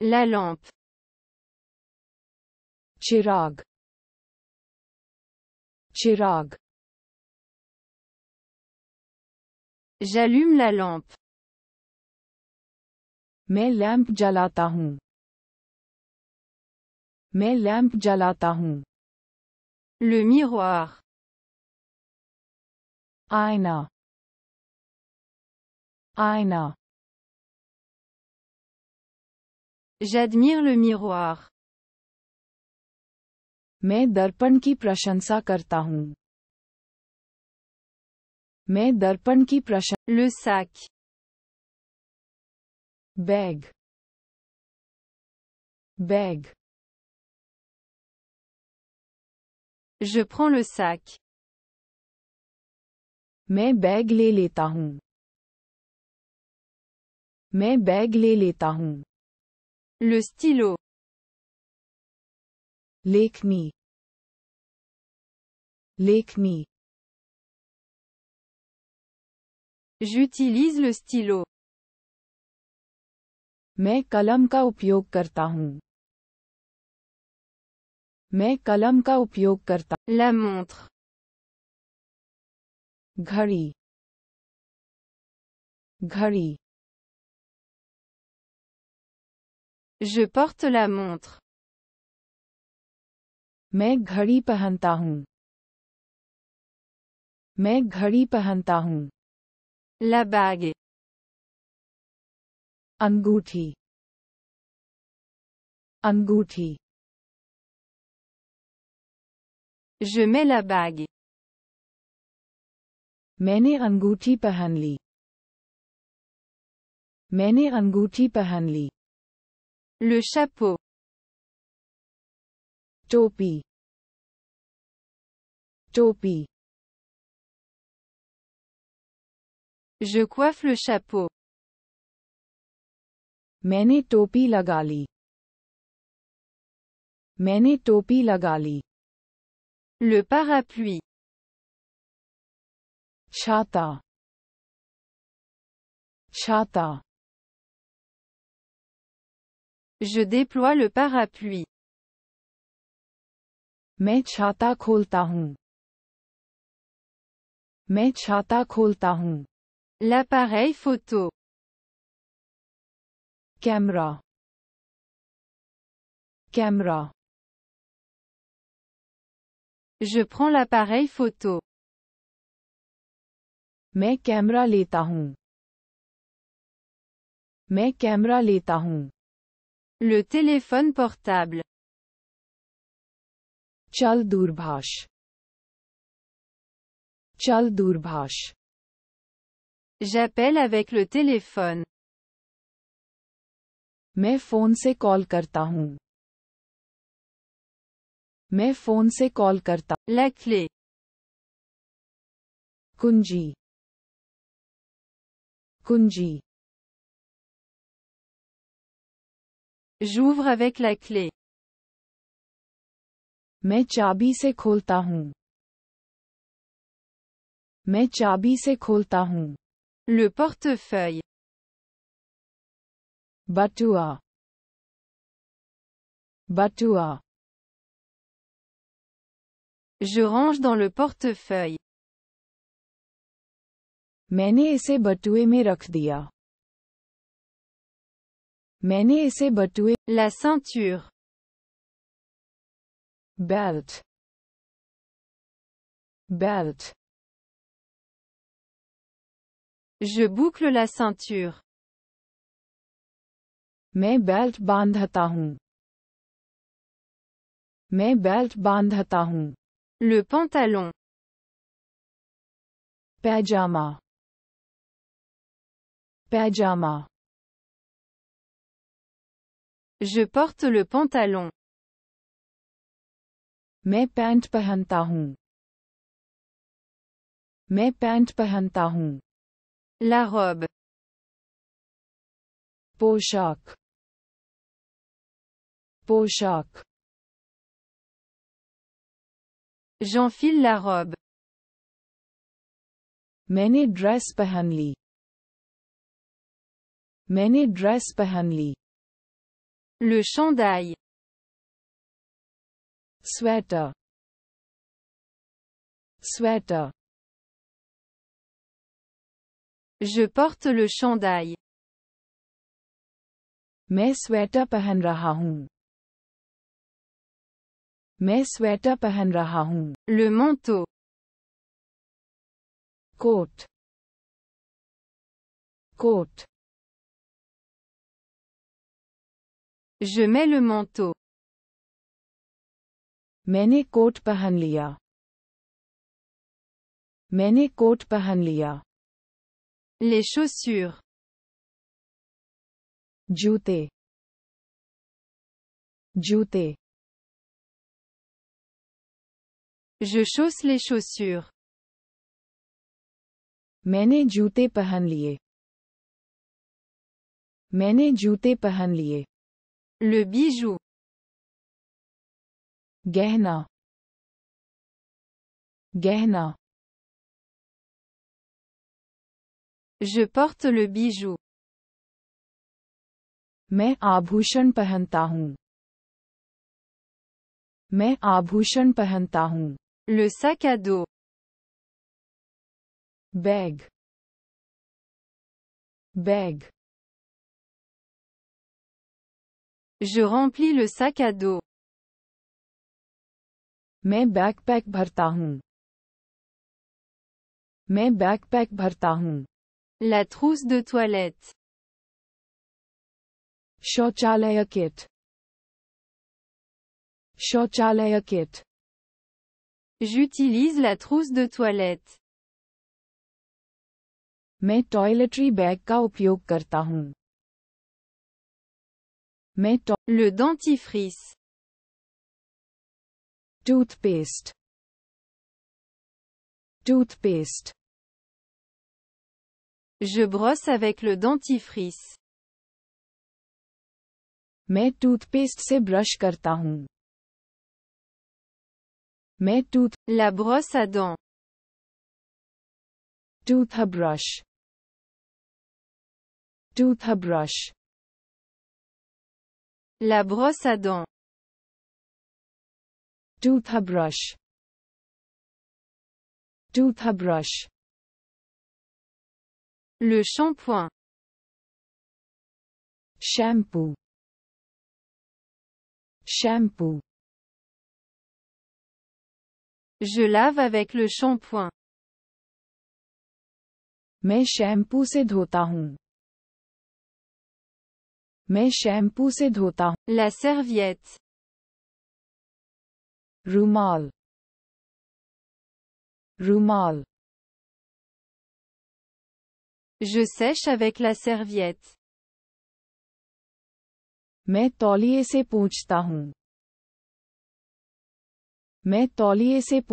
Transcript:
La lampe. Chirag. Chirag. J'allume la lampe. Mais lampe jalata Mes Mais lampe Le miroir. Aina. Aina. J'admire le miroir. Mes ki prochain sacre tahoum. Mes d'orpunki prochain le sac. Beg Bègue. Je prends le sac. Mes bègue l'élé tahoum. bègue l'élé le stylo Lekmi Lekmi J'utilise le stylo Main kalam ka upyog karta hu kalam La montre Ghari Ghari Je porte la montre. मैं घड़ी पहनता मैं घड़ी La bague. अंगूठी Angouti. Je mets la bague. मैंने अंगूठी पहन ली le chapeau. Topi. Topi. Je coiffe le chapeau. Mene topi lagali. Mene topi lagali. Le parapluie. Chata. Chata. Je déploie le parapluie. मैं छाता खोलता हूँ मैं छाता खोलता हूँ L'appareil photo. Camera. Camera. Je prends l'appareil photo. मैं कैमरा लेता हूँ मैं कैमरा लेता le téléphone portable. Chal Durbhash. Chal Durbhash. J'appelle avec le téléphone. Mes phone se call karta hu. मैं phone se call La clé. Kunji. Kunji. J'ouvre avec la clé. Main chabi se kholta hoon. se kholta Le portefeuille. Batua. Batua. Je range dans le portefeuille. Maine se batue mein la ceinture. Belt. Belt. Je boucle la ceinture. Mes belt bandhata Me belt bandhata Le pantalon. Pajama. Pajama. Je porte le pantalon. मैं pant पहनता हूँ मैं pant La robe. पोशाक पोशाक J'enfile la robe. मैंने ड्रेस पहन ली मैंने dress le chandail. Sweater. Sweater. Je porte le chandail. mes sweater pahan raha sweater pahan raha Le manteau. Coat. Coat. Je mets le manteau. Mene coat pahanliya. Mene coat pahan Les chaussures. Jute. Jute. Je chausse les chaussures. Mene jute pahan Mene jute pahan le bijou. Gehna. Gehna. Je porte le bijou. Mais abhushan pahantahun. Mais abhushan pahantahun. Le sac à dos. Bag. Bag. Je remplis le sac à dos. mes backpack bhartahun. mes backpack bhartahun. La trousse de toilette. Shochalaya kit. Shochalaya kit. J'utilise la trousse de toilette. mes toiletry bag ka Mettons le dentifrice. Toothpaste. Toothpaste. Je brosse avec le dentifrice. मैं toothpaste se brush करता हूँ मैं tout La brosse à dents. Toothbrush. brush la brosse à dents. Toothbrush. Toothbrush. Le shampoing. Shampoo. Shampoo. Je lave avec le shampoing. मैं shampoo से धोता मैं शैम्पू से धोता हूँ La serviette. रुमाल रुमाल Je sèche avec la serviette. मैं तौलिए से पूछता हूँ मैं तौलिए से पू-